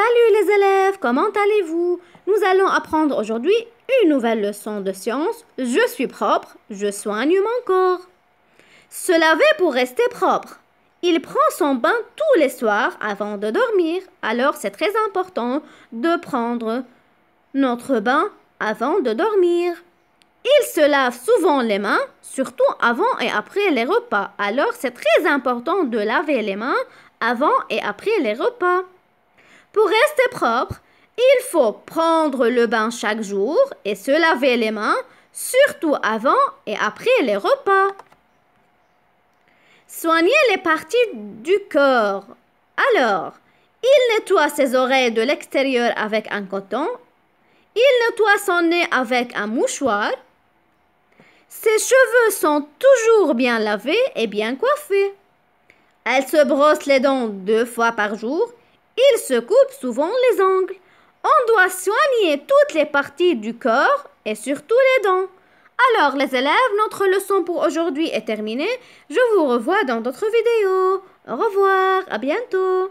Salut les élèves, comment allez-vous Nous allons apprendre aujourd'hui une nouvelle leçon de science. Je suis propre, je soigne mon corps. Se laver pour rester propre. Il prend son bain tous les soirs avant de dormir. Alors c'est très important de prendre notre bain avant de dormir. Il se lave souvent les mains, surtout avant et après les repas. Alors c'est très important de laver les mains avant et après les repas. Pour rester propre, il faut prendre le bain chaque jour et se laver les mains, surtout avant et après les repas. Soigner les parties du corps. Alors, il nettoie ses oreilles de l'extérieur avec un coton. Il nettoie son nez avec un mouchoir. Ses cheveux sont toujours bien lavés et bien coiffés. Elle se brosse les dents deux fois par jour il se coupe souvent les ongles. On doit soigner toutes les parties du corps et surtout les dents. Alors les élèves, notre leçon pour aujourd'hui est terminée. Je vous revois dans d'autres vidéos. Au revoir, à bientôt.